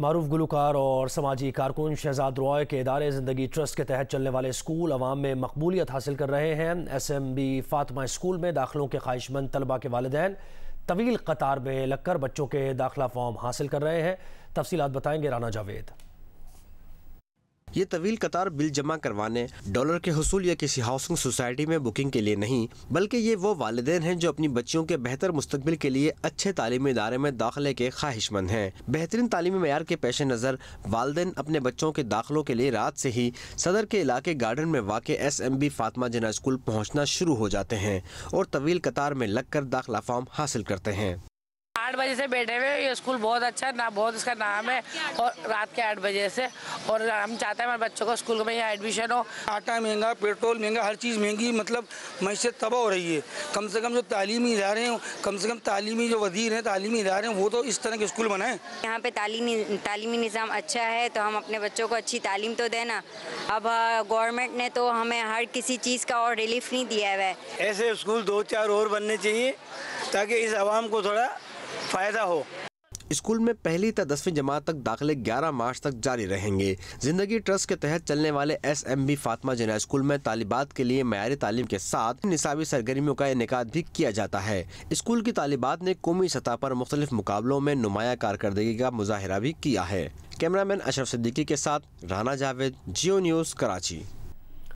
मरूफ गुलकार और समाजी कारकुन शहजाद रॉय के इदारे ज़िंदगी ट्रस्ट के तहत चलने वाले स्कूल अवाम में मकबूलियत हासिल कर रहे हैं S M B Fatima school में दाखिलों के ख्वाहिशमंद तलबा के वालदेन तवील कतार में लगकर बच्चों के दाखिला फॉर्म हासिल कर रहे हैं तफसीत बताएँगे राना जावेद ये तवील कतार बिल जमा करवाने डॉलर के हसूल या किसी हाउसिंग सोसाइटी में बुकिंग के लिए नहीं बल्कि ये वो वाले हैं जो अपनी बच्चियों के बेहतर मुस्तबिल के लिए अच्छे तालीमी इदारे में दाखिले के ख्वाहिशमंद हैं बेहतरीन तालीमी मैार के पेश नज़र वालदे अपने बच्चों के दाखिलों के लिए रात से ही सदर के इलाके गार्डन में वाक़ एस एम बी फातमा जना स्कूल पहुँचना शुरू हो जाते हैं और तवील कतार में लग कर दाखिला फॉर्म हासिल करते हैं आठ बजे से बैठे हुए ये स्कूल बहुत अच्छा ना बहुत इसका नाम है और रात के आठ बजे से और हम चाहते हैं हमारे बच्चों को स्कूल में यहाँ एडमिशन हो आटा महंगा पेट्रोल महंगा हर चीज़ महंगी मतलब मैशत तबाह हो रही है कम से कम जो तालीमी इदारे हैं कम से कम तालीमी जो वजीर हैं तालीमी इदारे हैं वो तो इस तरह के स्कूल बनाए यहाँ पे तालीमी तालीमी निज़ाम अच्छा है तो हम अपने बच्चों को अच्छी तालीम तो देना अब गवर्नमेंट ने तो हमें हर किसी चीज़ का और रिलीफ नहीं दिया हुआ है ऐसे स्कूल दो चार और बनने चाहिए ताकि इस आवाम को थोड़ा फायदा हो स्कूल में पहली तथा दसवीं जमात तक दाखिले 11 मार्च तक जारी रहेंगे जिंदगी ट्रस्ट के तहत चलने वाले एस एम बी फातमा जना स्कूल में तालिबात के लिए मैारी तालीम के साथ निसाबी सरगर्मियों का इनका भी किया जाता है स्कूल की तालिबात ने कौमी सतह पर मुख्तलिफ मुकाबलों में नुमाया कारकर्दगी का मुजाहरा भी किया है कैमरामैन अशरफ सिद्दीकी के साथ राना जावेद जियो न्यूज़ कराची